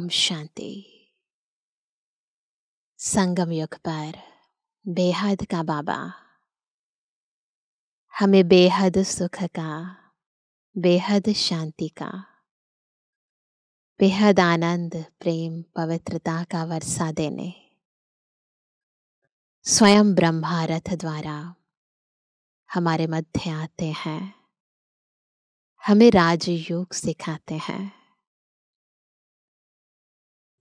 ओम शांति संगम युग पर बेहद का बाबा हमें बेहद सुख का बेहद शांति का बेहद आनंद प्रेम पवित्रता का वर्षा देने स्वयं ब्रह्मारथ द्वारा हमारे मध्य आते हैं हमें राजयोग सिखाते हैं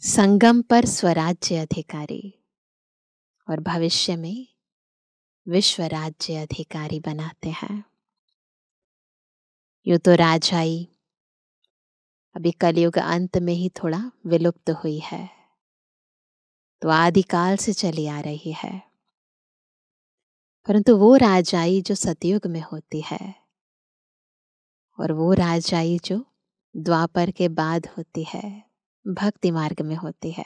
संगम पर स्वराज्य अधिकारी और भविष्य में विश्व राज्य अधिकारी बनाते हैं यु तो राजाई अभी कलयुग अंत में ही थोड़ा विलुप्त हुई है तो आदिकाल से चली आ रही है परंतु वो राजाई जो सतयुग में होती है और वो राजाई जो द्वापर के बाद होती है भक्ति मार्ग में होती है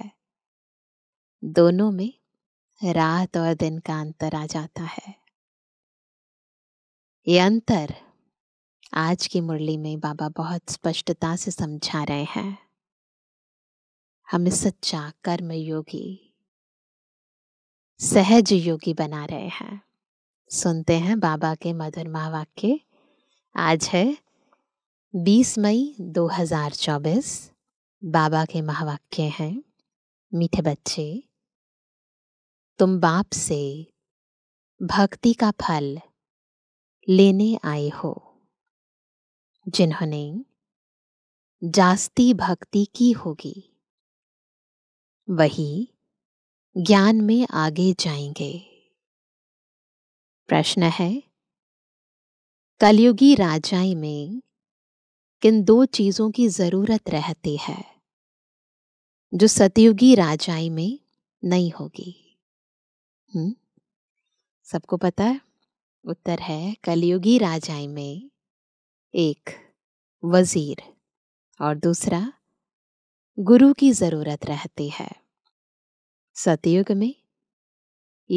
दोनों में रात और दिन का अंतर आ जाता है ये अंतर आज की मुरली में बाबा बहुत स्पष्टता से समझा रहे हैं हमें सच्चा कर्म योगी सहज योगी बना रहे हैं सुनते हैं बाबा के मधुर महावाक्य आज है 20 मई 2024 बाबा के महावाक्य हैं मीठे बच्चे तुम बाप से भक्ति का फल लेने आए हो जिन्होंने जास्ती भक्ति की होगी वही ज्ञान में आगे जाएंगे प्रश्न है कलयुगी राजाई में किन दो चीजों की जरूरत रहती है जो सतयुगी राजाई में नहीं होगी हम्म सबको पता है उत्तर है कलयुगी राजाई में एक वजीर और दूसरा गुरु की ज़रूरत रहती है सतयुग में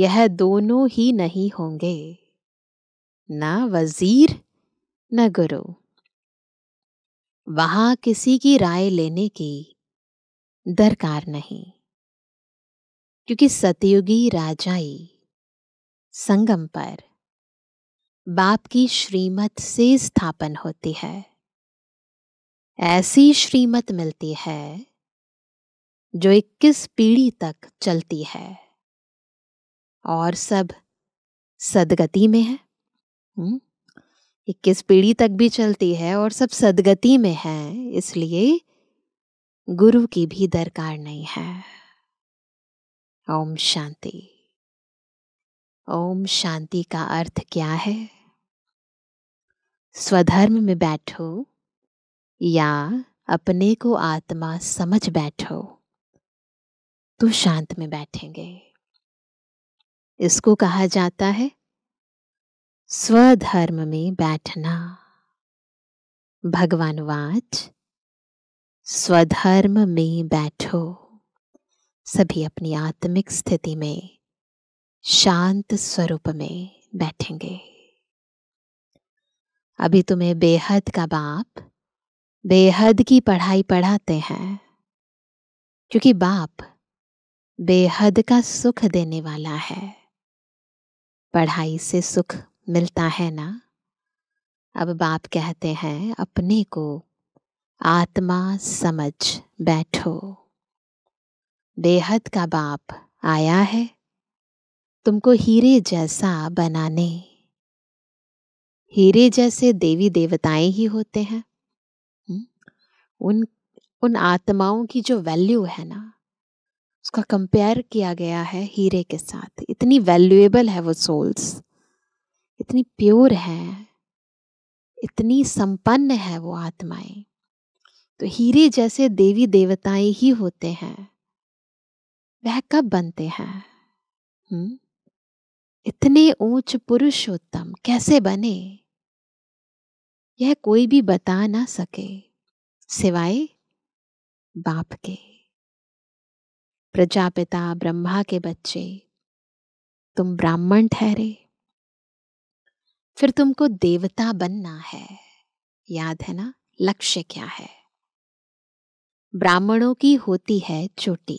यह दोनों ही नहीं होंगे ना वजीर न गुरु वहां किसी की राय लेने की दरकार नहीं क्योंकि सतयुगी राजाई संगम पर बाप की श्रीमत से स्थापन होती है ऐसी श्रीमत मिलती है जो 21 पीढ़ी तक चलती है और सब सदगति में है हुँ? 21 पीढ़ी तक भी चलती है और सब सदगति में है इसलिए गुरु की भी दरकार नहीं है ओम शांति ओम शांति का अर्थ क्या है स्वधर्म में बैठो या अपने को आत्मा समझ बैठो तो शांत में बैठेंगे इसको कहा जाता है स्वधर्म में बैठना भगवान वाच स्वधर्म में बैठो सभी अपनी आत्मिक स्थिति में शांत स्वरूप में बैठेंगे अभी तुम्हें बेहद का बाप बेहद की पढ़ाई पढ़ाते हैं क्योंकि बाप बेहद का सुख देने वाला है पढ़ाई से सुख मिलता है ना अब बाप कहते हैं अपने को आत्मा समझ बैठो बेहद का बाप आया है तुमको हीरे जैसा बनाने हीरे जैसे देवी देवताएं ही होते हैं हम्म? उन उन आत्माओं की जो वैल्यू है ना उसका कंपेयर किया गया है हीरे के साथ इतनी वैल्यूएबल है वो सोल्स इतनी प्योर है इतनी संपन्न है वो आत्माएं तो हीरे जैसे देवी देवताएं ही होते हैं वह कब बनते हैं हम्म इतने ऊंच पुरुषोत्तम कैसे बने यह कोई भी बता ना सके सिवाय बाप के प्रजापिता ब्रह्मा के बच्चे तुम ब्राह्मण ठहरे फिर तुमको देवता बनना है याद है ना लक्ष्य क्या है ब्राह्मणों की होती है चोटी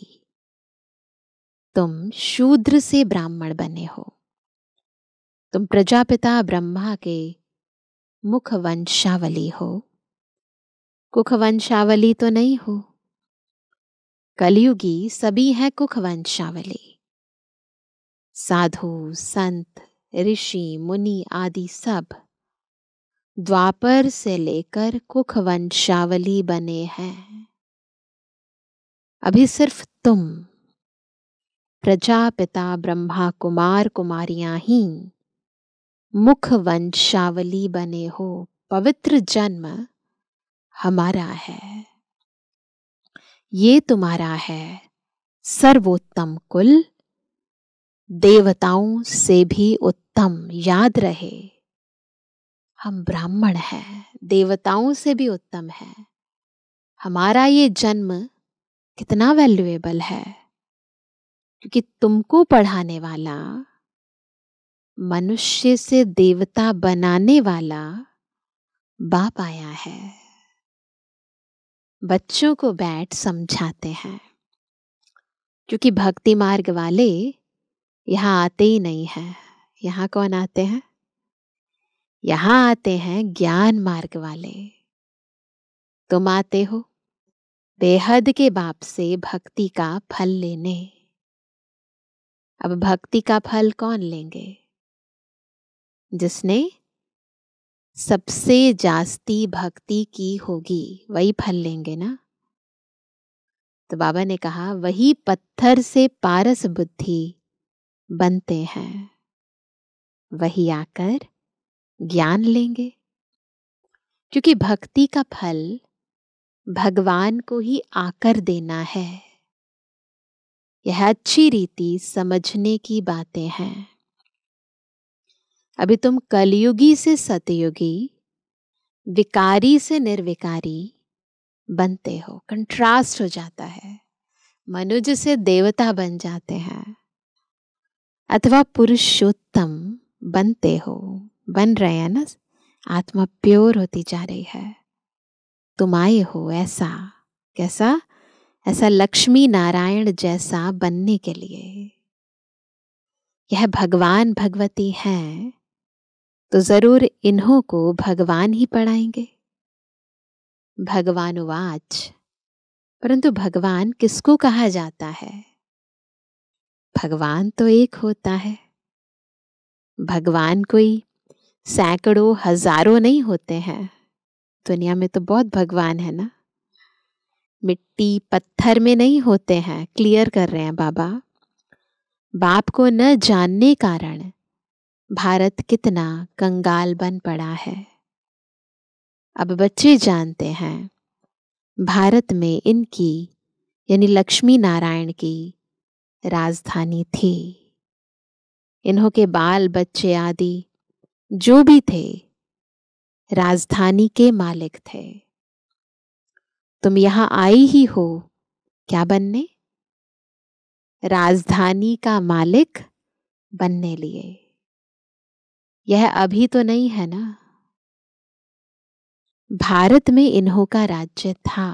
तुम शूद्र से ब्राह्मण बने हो तुम प्रजापिता ब्रह्मा के मुख वंशावली हो कुख वंशावली तो नहीं हो कलयुगी सभी है कुख वंशावली साधु संत ऋषि मुनि आदि सब द्वापर से लेकर कुख वंशावली बने हैं अभी सिर्फ तुम प्रजापिता ब्रह्मा कुमार कुमारियां ही मुख वंशावली बने हो पवित्र जन्म हमारा है ये तुम्हारा है सर्वोत्तम कुल देवताओं से भी उत्तम याद रहे हम ब्राह्मण हैं देवताओं से भी उत्तम हैं हमारा ये जन्म कितना वैल्यूएबल है क्योंकि तुमको पढ़ाने वाला मनुष्य से देवता बनाने वाला बाप आया है बच्चों को बैठ समझाते हैं क्योंकि भक्ति मार्ग वाले यहाँ आते ही नहीं हैं यहाँ कौन आते हैं यहाँ आते हैं ज्ञान मार्ग वाले तुम आते हो बेहद के बाप से भक्ति का फल लेने अब भक्ति का फल कौन लेंगे जिसने सबसे जास्ती भक्ति की होगी वही फल लेंगे ना तो बाबा ने कहा वही पत्थर से पारस बुद्धि बनते हैं वही आकर ज्ञान लेंगे क्योंकि भक्ति का फल भगवान को ही आकर देना है यह अच्छी रीति समझने की बातें हैं अभी तुम कलयुगी से सतयुगी विकारी से निर्विकारी बनते हो कंट्रास्ट हो जाता है मनुज से देवता बन जाते हैं अथवा पुरुषोत्तम बनते हो बन रहे हैं ना आत्मा प्योर होती जा रही है तुम आए हो ऐसा कैसा ऐसा लक्ष्मी नारायण जैसा बनने के लिए यह भगवान भगवती हैं तो जरूर इन्हों को भगवान ही पढ़ाएंगे भगवान उवाच परंतु भगवान किसको कहा जाता है भगवान तो एक होता है भगवान कोई सैकड़ों हजारों नहीं होते हैं दुनिया में तो बहुत भगवान है ना मिट्टी पत्थर में नहीं होते हैं क्लियर कर रहे हैं बाबा बाप को न जानने कारण भारत कितना कंगाल बन पड़ा है अब बच्चे जानते हैं भारत में इनकी यानी लक्ष्मी नारायण की राजधानी थी इन्हों के बाल बच्चे आदि जो भी थे राजधानी के मालिक थे तुम यहां आई ही हो क्या बनने राजधानी का मालिक बनने लिए यह अभी तो नहीं है ना भारत में इन्हों का राज्य था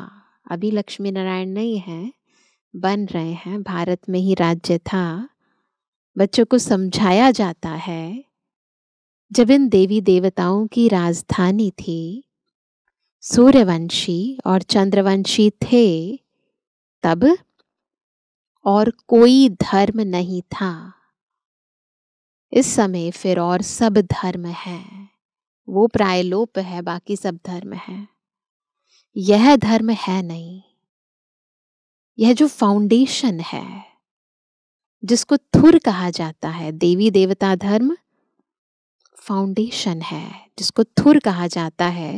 अभी लक्ष्मी नारायण नहीं है बन रहे हैं भारत में ही राज्य था बच्चों को समझाया जाता है जब इन देवी देवताओं की राजधानी थी सूर्यवंशी और चंद्रवंशी थे तब और कोई धर्म नहीं था इस समय फिर और सब धर्म है वो प्रायलोप है बाकी सब धर्म है यह धर्म है नहीं यह जो फाउंडेशन है जिसको थुर कहा जाता है देवी देवता धर्म फाउंडेशन है जिसको थुर कहा जाता है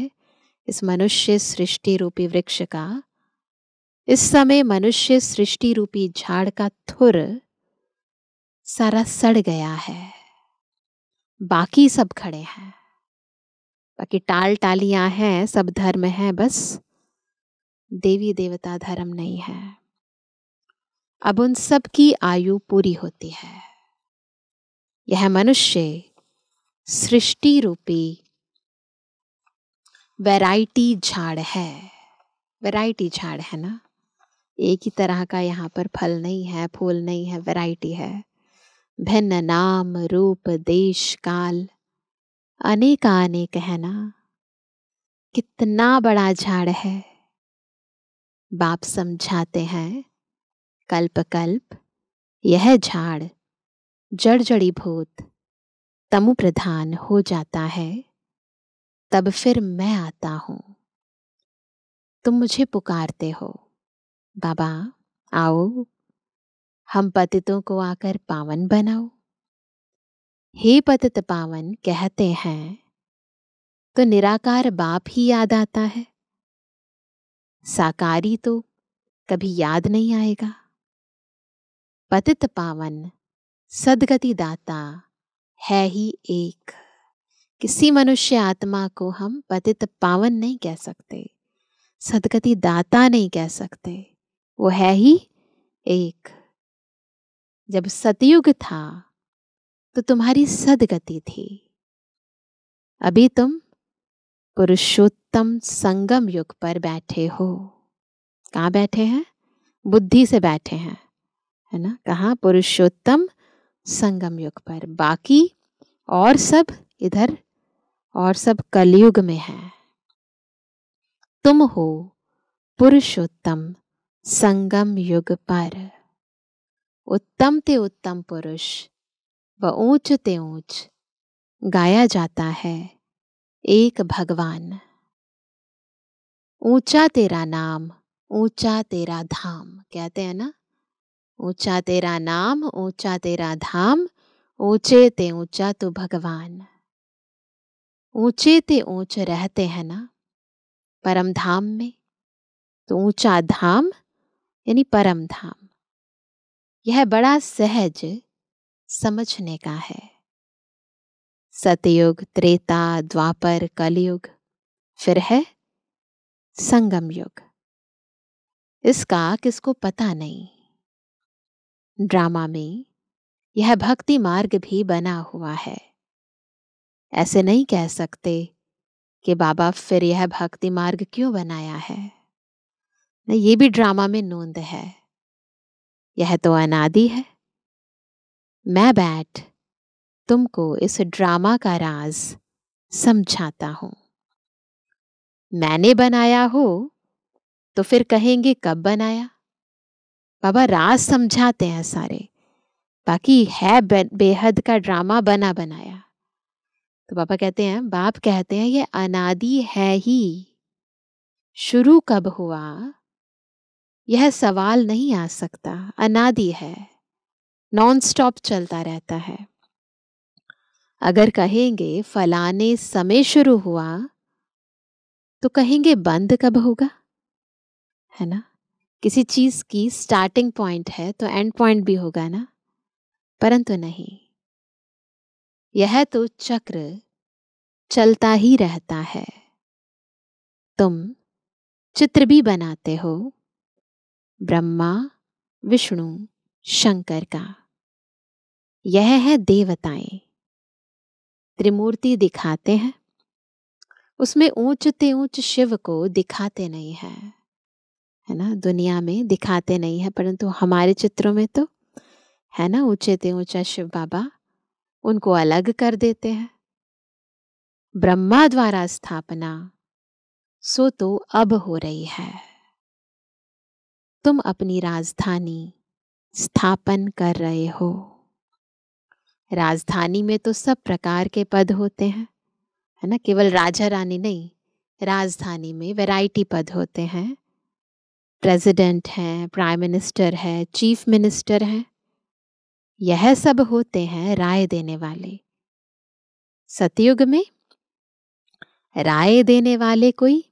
इस मनुष्य सृष्टि रूपी वृक्ष का इस समय मनुष्य सृष्टि रूपी झाड़ का थुर सारा सड़ गया है बाकी सब खड़े हैं बाकी टाल टालियां हैं सब धर्म हैं बस देवी देवता धर्म नहीं है अब उन सब की आयु पूरी होती है यह मनुष्य सृष्टि रूपी वैरायटी झाड़ है वैरायटी झाड़ है ना एक ही तरह का यहाँ पर फल नहीं है फूल नहीं है वैरायटी है भिन्न नाम रूप देश काल अनेक अनेक है ना कितना बड़ा झाड़ है बाप समझाते हैं कल्प कल्प यह झाड़ जड़ जड़ी भूत तमु प्रधान हो जाता है तब फिर मैं आता हूँ तुम मुझे पुकारते हो बाबा आओ हम पतितों को आकर पावन बनाओ हे पतित पावन कहते हैं तो निराकार बाप ही याद आता है साकारी तो कभी याद नहीं आएगा पतित पावन सदगति दाता है ही एक किसी मनुष्य आत्मा को हम पतित पावन नहीं कह सकते सदगति दाता नहीं कह सकते वो है ही एक जब सतयुग था तो तुम्हारी सदगति थी अभी तुम पुरुषोत्तम संगम युग पर बैठे हो कहाँ बैठे हैं बुद्धि से बैठे हैं है ना कहा पुरुषोत्तम संगम युग पर बाकी और सब इधर और सब कलयुग में है तुम हो पुरुषोत्तम संगम युग पर उत्तम ते उत्तम पुरुष व ऊंच ते ऊंच गाया जाता है एक भगवान ऊंचा तेरा नाम ऊंचा तेरा धाम कहते हैं ना ऊंचा तेरा नाम ऊंचा तेरा धाम ऊंचे ते ऊंचा तू भगवान ऊंचे ते ऊंच रहते हैं ना परम धाम में तो ऊंचा धाम यानी परम धाम यह बड़ा सहज समझने का है सतयुग त्रेता द्वापर कलयुग फिर है संगम युग इसका किसको पता नहीं ड्रामा में यह भक्ति मार्ग भी बना हुआ है ऐसे नहीं कह सकते कि बाबा फिर यह भक्ति मार्ग क्यों बनाया है ये भी ड्रामा में नोंद है यह तो अनादि है मैं बैठ तुमको इस ड्रामा का राज समझाता हूं मैंने बनाया हो तो फिर कहेंगे कब बनाया बाबा राज समझाते हैं सारे बाकी है बेहद का ड्रामा बना बनाया तो बाबा कहते हैं बाप कहते हैं ये अनादि है ही शुरू कब हुआ यह सवाल नहीं आ सकता अनादि है नॉन स्टॉप चलता रहता है अगर कहेंगे फलाने समय शुरू हुआ तो कहेंगे बंद कब होगा है ना किसी चीज़ की स्टार्टिंग पॉइंट है तो एंड पॉइंट भी होगा ना परंतु नहीं यह तो चक्र चलता ही रहता है तुम चित्र भी बनाते हो ब्रह्मा विष्णु शंकर का यह है देवताएं त्रिमूर्ति दिखाते हैं उसमें ऊंचते ऊंच शिव को दिखाते नहीं हैं है ना दुनिया में दिखाते नहीं है परंतु हमारे चित्रों में तो है ना ऊंचे ते ऊंचा शिव बाबा उनको अलग कर देते हैं ब्रह्मा द्वारा स्थापना सो तो अब हो रही है तुम अपनी राजधानी स्थापन कर रहे हो राजधानी में तो सब प्रकार के पद होते हैं है ना केवल राजा रानी नहीं राजधानी में वैरायटी पद होते हैं प्रेसिडेंट हैं प्राइम मिनिस्टर है चीफ मिनिस्टर हैं यह सब होते हैं राय देने वाले सतयुग में राय देने वाले कोई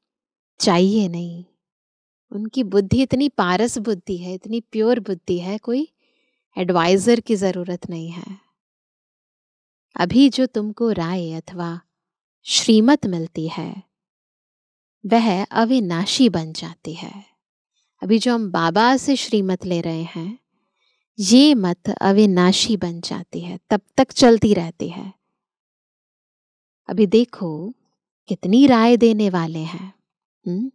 चाहिए नहीं उनकी बुद्धि इतनी पारस बुद्धि है इतनी प्योर बुद्धि है कोई एडवाइज़र की ज़रूरत नहीं है अभी जो तुमको राय अथवा श्रीमत मिलती है वह अविनाशी बन जाती है अभी जो हम बाबा से श्रीमत ले रहे हैं ये मत अविनाशी बन जाती है तब तक चलती रहती है अभी देखो कितनी राय देने वाले हैं हम्म?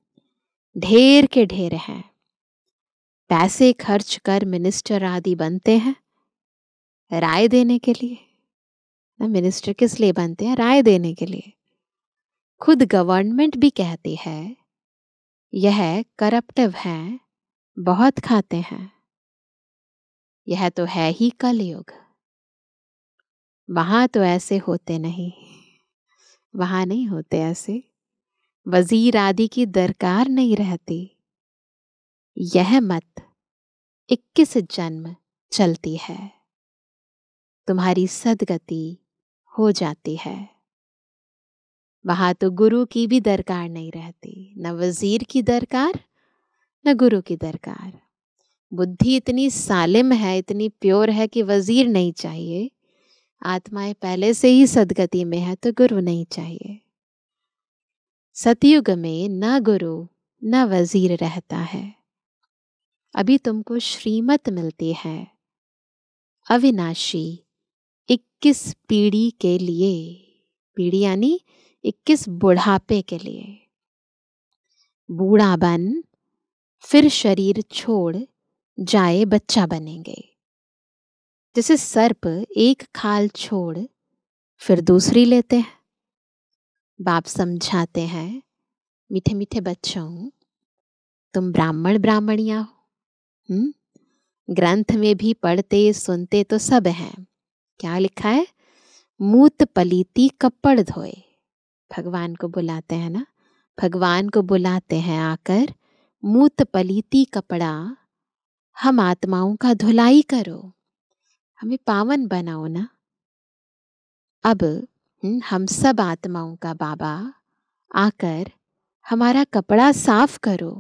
ढेर के ढेर हैं पैसे खर्च कर मिनिस्टर आदि बनते हैं राय देने के लिए ना मिनिस्टर किस लिए बनते हैं राय देने के लिए खुद गवर्नमेंट भी कहती है यह करप्टिव हैं बहुत खाते हैं यह तो है ही कलयुग वहाँ तो ऐसे होते नहीं वहाँ नहीं होते ऐसे वजीर आदि की दरकार नहीं रहती यह मत इक्कीस जन्म चलती है तुम्हारी सदगति हो जाती है वहाँ तो गुरु की भी दरकार नहीं रहती न वज़ीर की दरकार न गुरु की दरकार बुद्धि इतनी सालिम है इतनी प्योर है कि वज़ीर नहीं चाहिए आत्माएं पहले से ही सदगति में है तो गुरु नहीं चाहिए सतयुग में न गुरु न वज़ीर रहता है अभी तुमको श्रीमत मिलती है अविनाशी इक्कीस पीढ़ी के लिए पीढ़ी यानी इक्कीस बुढ़ापे के लिए बूढ़ा बन फिर शरीर छोड़ जाए बच्चा बनेंगे जैसे सर्प एक खाल छोड़ फिर दूसरी लेते हैं बाप समझाते हैं मीठे मीठे बच्चों तुम ब्राह्मण ब्राह्मणिया हो हम्म? ग्रंथ में भी पढ़ते सुनते तो सब हैं क्या लिखा है मूत पलीती कपड़ धोए भगवान को बुलाते हैं ना भगवान को बुलाते हैं आकर मूत पलीती कपड़ा हम आत्माओं का धुलाई करो हमें पावन बनाओ ना अब हम्म, हम सब आत्माओं का बाबा आकर हमारा कपड़ा साफ करो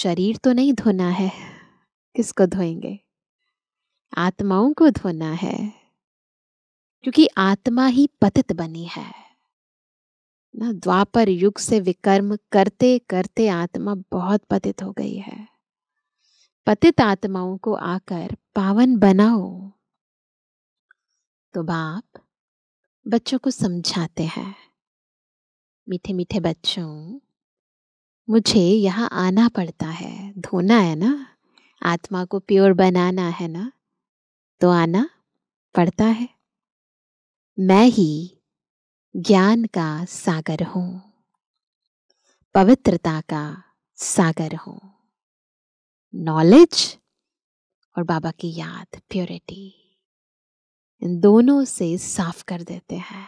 शरीर तो नहीं धोना है किसको धोएंगे आत्माओं को धोना है क्योंकि आत्मा ही पतित बनी है ना द्वापर युग से विकर्म करते करते आत्मा बहुत पतित हो गई है पतित आत्माओं को आकर पावन बनाओ तो बाप बच्चों को समझाते हैं मीठे मीठे बच्चों मुझे यहाँ आना पड़ता है धोना है ना आत्मा को प्योर बनाना है ना तो आना पड़ता है मैं ही ज्ञान का सागर हो पवित्रता का सागर हो नॉलेज और बाबा की याद प्योरिटी इन दोनों से साफ कर देते हैं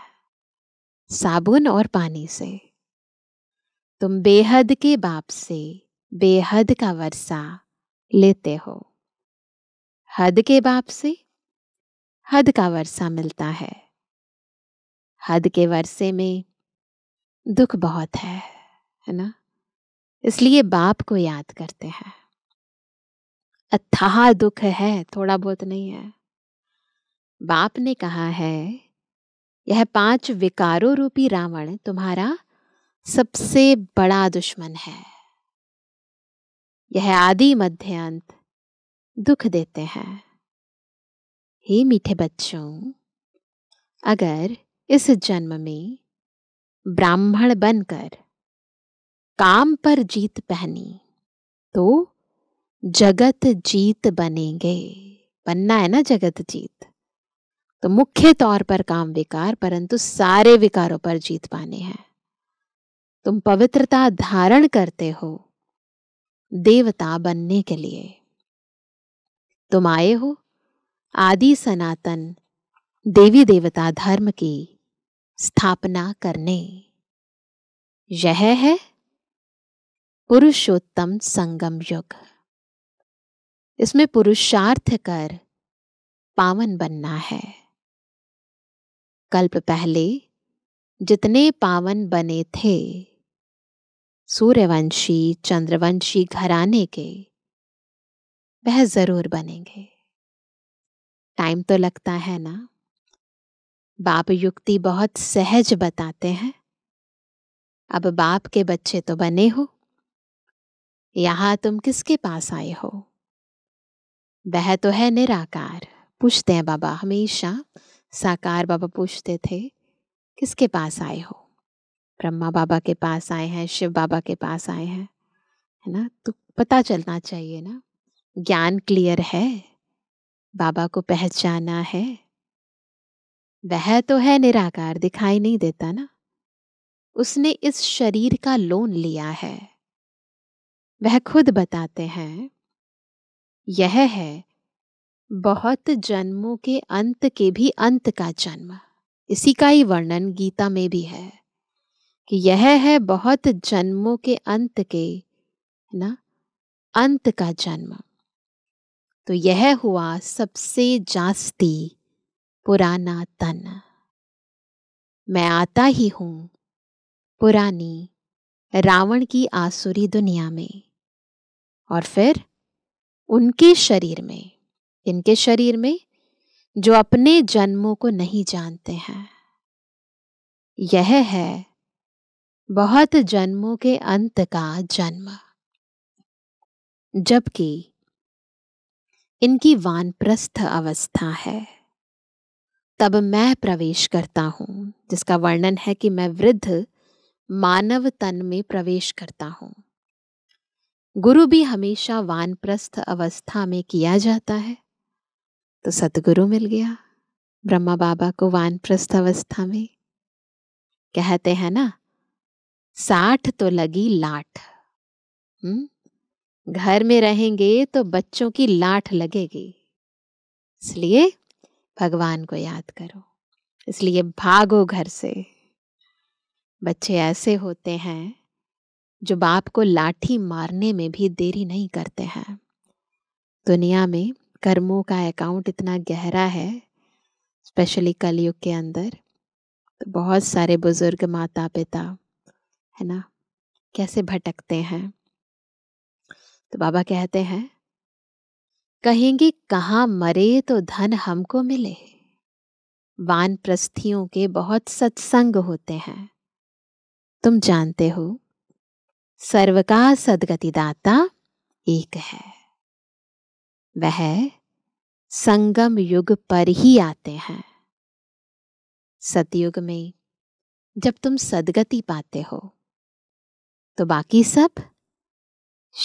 साबुन और पानी से तुम बेहद के बाप से बेहद का वर्षा लेते हो हद के बाप से हद का वर्षा मिलता है हद के वर्से में दुख बहुत है है ना इसलिए बाप को याद करते हैं अथाह दुख है थोड़ा बहुत नहीं है बाप ने कहा है यह पांच विकारों रूपी रावण तुम्हारा सबसे बड़ा दुश्मन है यह आदि मध्य अंत दुख देते हैं हे मीठे बच्चों अगर इस जन्म में ब्राह्मण बनकर काम पर जीत पहनी तो जगत जीत बनेंगे बनना है ना जगत जीत तो मुख्य तौर पर काम विकार परंतु सारे विकारों पर जीत पाने हैं तुम पवित्रता धारण करते हो देवता बनने के लिए तुम आए हो आदि सनातन देवी देवता धर्म की स्थापना करने यह है पुरुषोत्तम संगम युग इसमें पुरुषार्थ कर पावन बनना है कल्प पहले जितने पावन बने थे सूर्यवंशी चंद्रवंशी घराने के वह जरूर बनेंगे टाइम तो लगता है ना बाप युक्ति बहुत सहज बताते हैं अब बाप के बच्चे तो बने हो यहाँ तुम किसके पास आए हो वह तो है निराकार पूछते हैं बाबा हमेशा साकार बाबा पूछते थे किसके पास आए हो ब्रह्मा बाबा के पास आए हैं शिव बाबा के पास आए हैं है ना तो पता चलना चाहिए ना ज्ञान क्लियर है बाबा को पहचाना है वह तो है निराकार दिखाई नहीं देता ना उसने इस शरीर का लोन लिया है वह खुद बताते हैं यह है बहुत जन्मों के अंत के भी अंत का जन्म इसी का ही वर्णन गीता में भी है कि यह है बहुत जन्मों के अंत के ना अंत का जन्म तो यह हुआ सबसे जास्ती पुराना तन मैं आता ही हूँ पुरानी रावण की आसुरी दुनिया में और फिर उनके शरीर में इनके शरीर में जो अपने जन्मों को नहीं जानते हैं यह है बहुत जन्मों के अंत का जन्म जबकि इनकी वानप्रस्थ अवस्था है तब मैं प्रवेश करता हूँ जिसका वर्णन है कि मैं वृद्ध मानव तन में प्रवेश करता हूँ गुरु भी हमेशा वानप्रस्थ अवस्था में किया जाता है तो सतगुरु मिल गया ब्रह्मा बाबा को वानप्रस्थ अवस्था में कहते हैं ना साठ तो लगी लाठ हम्म घर में रहेंगे तो बच्चों की लाठ लगेगी इसलिए भगवान को याद करो इसलिए भागो घर से बच्चे ऐसे होते हैं जो बाप को लाठी मारने में भी देरी नहीं करते हैं दुनिया में कर्मों का अकाउंट इतना गहरा है स्पेशली कलयुग के अंदर तो बहुत सारे बुजुर्ग माता पिता है ना कैसे भटकते हैं तो बाबा कहते हैं कहेंगे कहाँ मरे तो धन हमको मिले वान प्रस्थियों के बहुत सत्संग होते हैं तुम जानते हो सर्व का सदगतिदाता एक है वह संगम युग पर ही आते हैं सतयुग में जब तुम सदगति पाते हो तो बाकी सब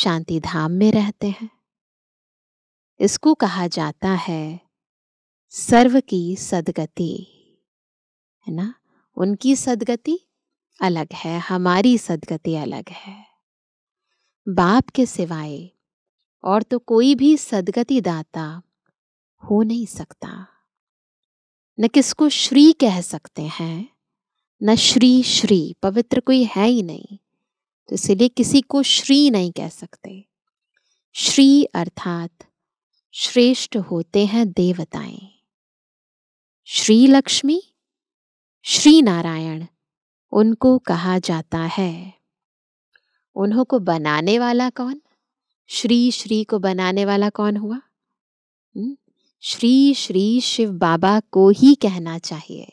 शांति धाम में रहते हैं इसको कहा जाता है सर्व की सदगति है ना उनकी सदगति अलग है हमारी सदगति अलग है बाप के सिवाय और तो कोई भी सदगति दाता हो नहीं सकता न किसको श्री कह सकते हैं न श्री श्री पवित्र कोई है ही नहीं तो इसलिए किसी को श्री नहीं कह सकते श्री अर्थात श्रेष्ठ होते हैं देवताएं श्री लक्ष्मी श्री नारायण उनको कहा जाता है उन्हों को बनाने वाला कौन श्री श्री को बनाने वाला कौन हुआ हम्म, श्री श्री शिव बाबा को ही कहना चाहिए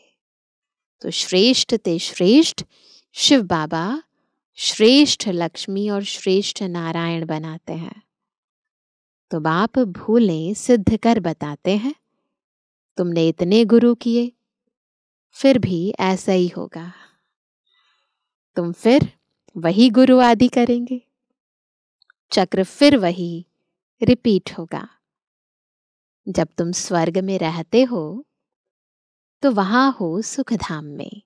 तो श्रेष्ठ ते श्रेष्ठ शिव बाबा श्रेष्ठ लक्ष्मी और श्रेष्ठ नारायण बनाते हैं तो बाप भूले सिद्ध कर बताते हैं तुमने इतने गुरु किए फिर भी ऐसा ही होगा तुम फिर वही गुरु आदि करेंगे चक्र फिर वही रिपीट होगा जब तुम स्वर्ग में रहते हो तो वहां हो सुखधाम में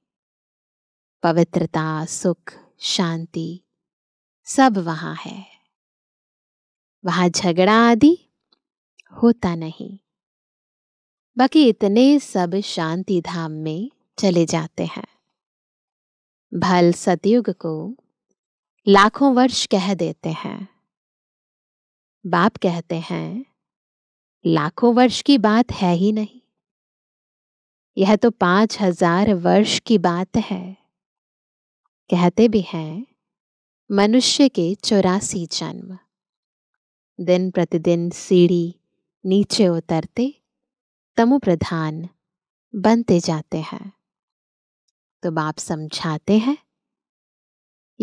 पवित्रता सुख शांति सब वहां है वहां झगड़ा आदि होता नहीं बाकी इतने सब शांति धाम में चले जाते हैं भल सतयुग को लाखों वर्ष कह देते हैं बाप कहते हैं लाखों वर्ष की बात है ही नहीं यह तो पांच हजार वर्ष की बात है कहते भी हैं मनुष्य के चौरासी जन्म दिन प्रतिदिन सीढ़ी नीचे उतरते तमु प्रधान बनते जाते हैं तो बाप समझाते हैं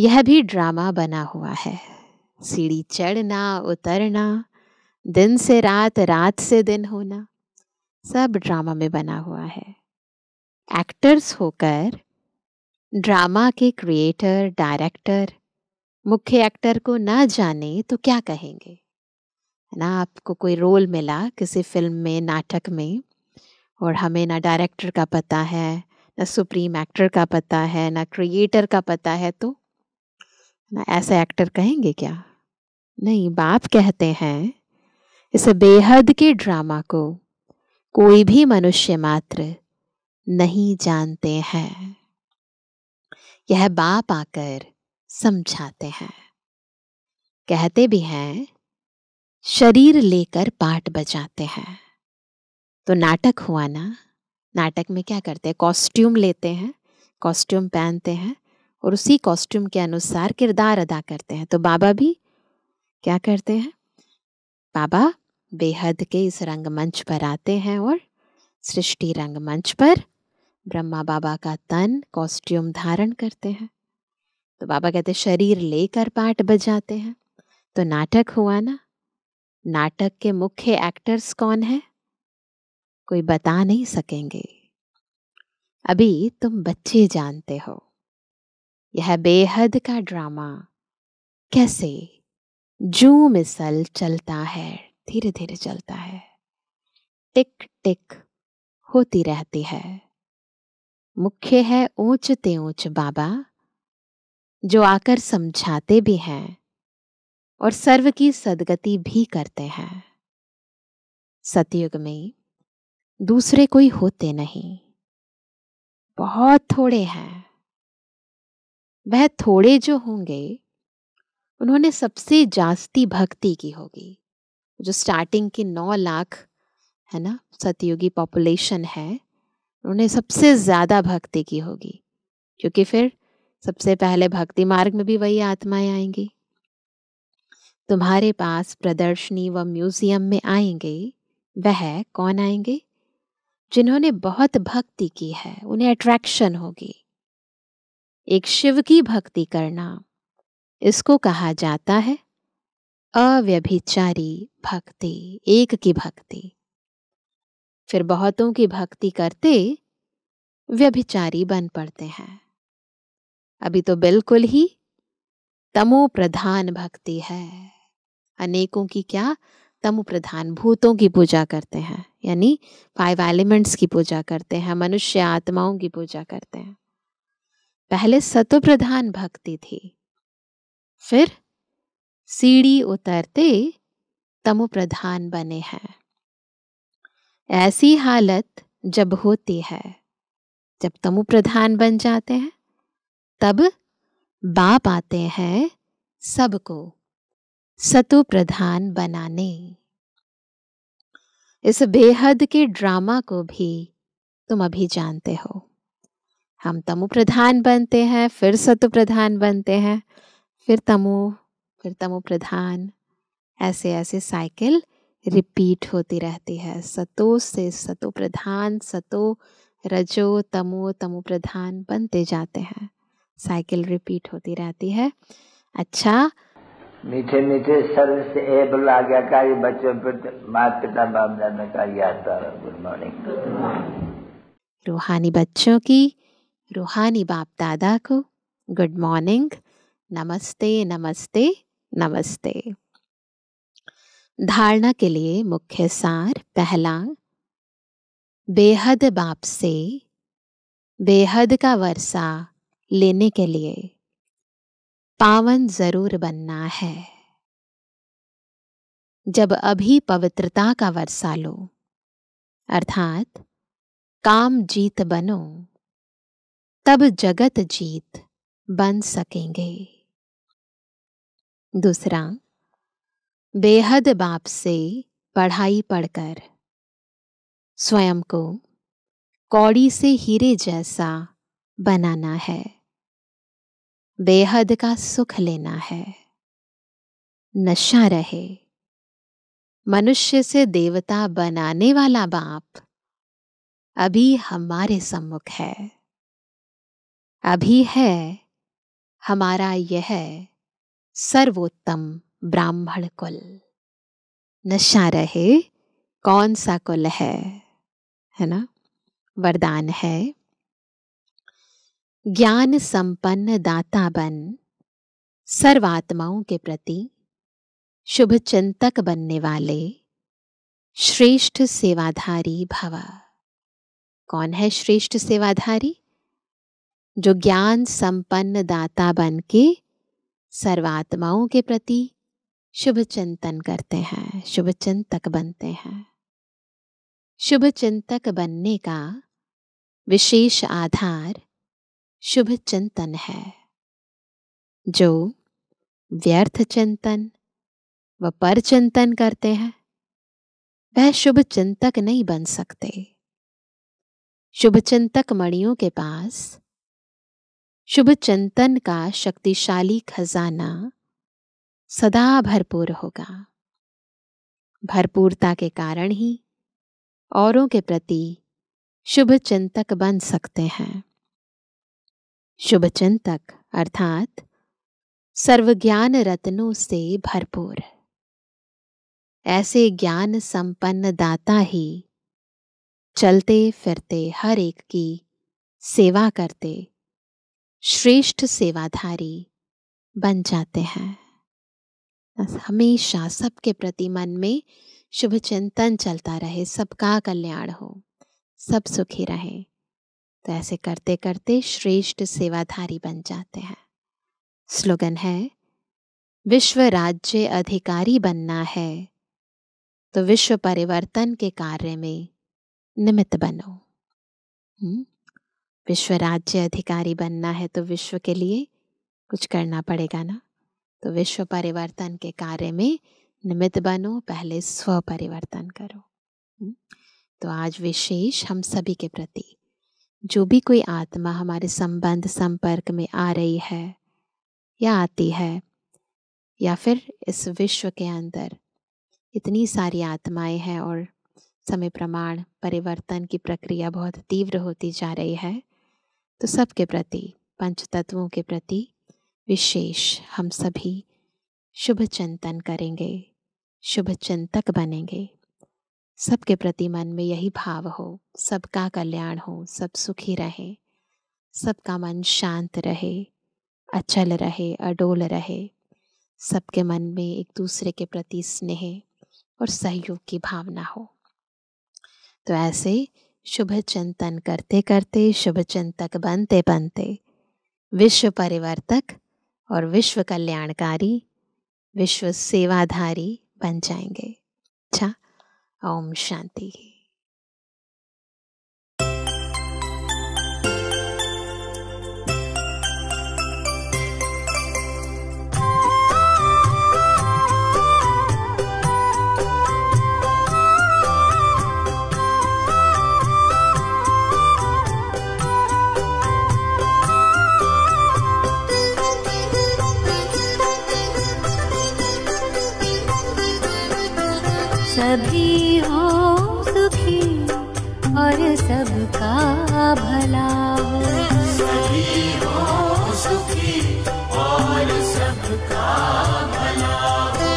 यह भी ड्रामा बना हुआ है सीढ़ी चढ़ना उतरना दिन से रात रात से दिन होना सब ड्रामा में बना हुआ है एक्टर्स होकर ड्रामा के क्रिएटर डायरेक्टर मुख्य एक्टर को ना जाने तो क्या कहेंगे है ना आपको कोई रोल मिला किसी फिल्म में नाटक में और हमें ना डायरेक्टर का पता है ना सुप्रीम एक्टर का पता है ना क्रिएटर का पता है तो ना ऐसा एक्टर कहेंगे क्या नहीं बाप कहते हैं इस बेहद के ड्रामा को कोई भी मनुष्य मात्र नहीं जानते हैं यह बाप आकर समझाते हैं कहते भी हैं शरीर लेकर पाठ बजाते हैं तो नाटक हुआ ना नाटक में क्या करते हैं कॉस्ट्यूम लेते हैं कॉस्ट्यूम पहनते हैं और उसी कॉस्ट्यूम के अनुसार किरदार अदा करते हैं तो बाबा भी क्या करते हैं बाबा बेहद के इस रंगमंच पर आते हैं और सृष्टि रंगमंच पर ब्रह्मा बाबा का तन कॉस्ट्यूम धारण करते हैं तो बाबा कहते शरीर लेकर पाठ बजाते हैं तो नाटक हुआ ना नाटक के मुख्य एक्टर्स कौन हैं? कोई बता नहीं सकेंगे अभी तुम बच्चे जानते हो यह बेहद का ड्रामा कैसे जू मिसल चलता है धीरे धीरे चलता है टिक टिक होती रहती है मुख्य है ऊंचते ऊंच बाबा जो आकर समझाते भी हैं और सर्व की सदगति भी करते हैं सतयुग में दूसरे कोई होते नहीं बहुत थोड़े हैं वह थोड़े जो होंगे उन्होंने सबसे जास्ती भक्ति की होगी जो स्टार्टिंग की नौ लाख है ना सतयुगी पॉपुलेशन है उन्होंने सबसे ज़्यादा भक्ति की होगी क्योंकि फिर सबसे पहले भक्ति मार्ग में भी वही आत्माएं आएंगी तुम्हारे पास प्रदर्शनी व म्यूजियम में आएंगे वह कौन आएंगे जिन्होंने बहुत भक्ति की है उन्हें अट्रैक्शन होगी एक शिव की भक्ति करना इसको कहा जाता है अव्यभिचारी भक्ति एक की भक्ति फिर बहुतों की भक्ति करते व्यभिचारी बन पड़ते हैं अभी तो बिल्कुल ही तमो प्रधान भक्ति है अनेकों की क्या तम प्रधान भूतों की पूजा करते हैं यानी फाइव एलिमेंट्स की पूजा करते हैं मनुष्य आत्माओं की पूजा करते हैं पहले सत्व प्रधान भक्ति थी फिर सीढ़ी उतरते तमो प्रधान बने हैं ऐसी हालत जब होती है जब तमु प्रधान बन जाते हैं तब बाप आते हैं सबको सतु प्रधान बनाने इस बेहद के ड्रामा को भी तुम अभी जानते हो हम तमु प्रधान बनते हैं फिर सतु प्रधान बनते हैं फिर तमु फिर तमु प्रधान ऐसे ऐसे साइकिल रिपीट होती रहती है सतो से सतो प्रधान सतो रजो तमो तमो प्रधान बनते जाते हैं साइकिल रिपीट होती रहती है अच्छा मीठे मीठे सर्व से एबल आज्ञाकारी बच्चों पर तो माता पिता बाप दादा का याद गुड मॉर्निंग रूहानी बच्चों की रूहानी बाप दादा को गुड मॉर्निंग नमस्ते नमस्ते नमस्ते धारणा के लिए मुख्य सार पहला बेहद बाप से बेहद का वर्षा लेने के लिए पावन जरूर बनना है जब अभी पवित्रता का वर्षा लो अर्थात काम जीत बनो तब जगत जीत बन सकेंगे दूसरा बेहद बाप से पढ़ाई पढ़कर स्वयं को कौड़ी से हीरे जैसा बनाना है बेहद का सुख लेना है नशा रहे मनुष्य से देवता बनाने वाला बाप अभी हमारे सम्मुख है अभी है हमारा यह सर्वोत्तम ब्राह्मण कुल नशा रहे कौन सा कुल है है ना वरदान है ज्ञान संपन्न दाता बन सर्वात्माओं के प्रति शुभ चिंतक बनने वाले श्रेष्ठ सेवाधारी भव कौन है श्रेष्ठ सेवाधारी जो ज्ञान संपन्न दाता बन के सर्वात्माओं के प्रति शुभ चिंतन करते हैं शुभ चिंतक बनते हैं शुभ चिंतक बनने का विशेष आधार शुभ चिंतन है जो व्यर्थ चिंतन व पर चिंतन करते हैं वह शुभ चिंतक नहीं बन सकते शुभ चिंतक मणियों के पास शुभ चिंतन का शक्तिशाली खजाना सदा भरपूर होगा भरपूरता के कारण ही औरों के प्रति शुभ चिंतक बन सकते हैं शुभ चिंतक अर्थात सर्वज्ञान रत्नों से भरपूर ऐसे ज्ञान संपन्न दाता ही चलते फिरते हर एक की सेवा करते श्रेष्ठ सेवाधारी बन जाते हैं हमेशा सबके प्रति मन में शुभ चिंतन चलता रहे सबका कल्याण हो सब सुखी रहे तो ऐसे करते करते श्रेष्ठ सेवाधारी बन जाते हैं स्लोगन है विश्व राज्य अधिकारी बनना है तो विश्व परिवर्तन के कार्य में निमित्त बनो विश्व राज्य अधिकारी बनना है तो विश्व के लिए कुछ करना पड़ेगा ना तो विश्व परिवर्तन के कार्य में निमित्त बनो पहले स्व परिवर्तन करो तो आज विशेष हम सभी के प्रति जो भी कोई आत्मा हमारे संबंध संपर्क में आ रही है या आती है या फिर इस विश्व के अंदर इतनी सारी आत्माएं हैं और समय प्रमाण परिवर्तन की प्रक्रिया बहुत तीव्र होती जा रही है तो सबके प्रति पंच तत्वों के प्रति विशेष हम सभी शुभ चिंतन करेंगे शुभ चिंतक बनेंगे सबके प्रति मन में यही भाव हो सबका कल्याण हो सब सुखी रहे सबका मन शांत रहे अचल रहे अडोल रहे सबके मन में एक दूसरे के प्रति स्नेह और सहयोग की भावना हो तो ऐसे शुभ चिंतन करते करते शुभ चिंतक बनते बनते विश्व परिवर्तक और विश्व कल्याणकारी विश्व सेवाधारी बन जाएंगे अच्छा ओम शांति सभी हो सुखी और सबका भला हो सभी हो सुखी और सबका भला हो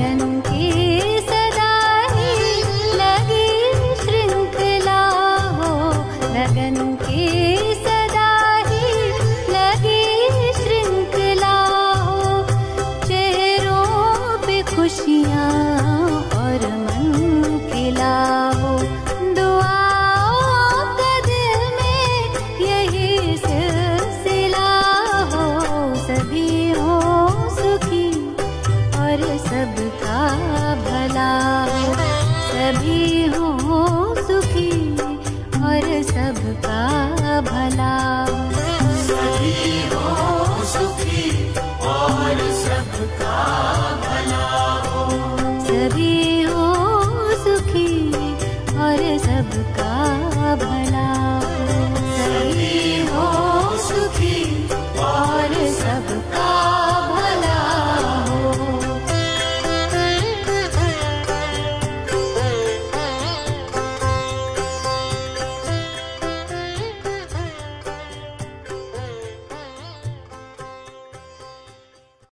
And.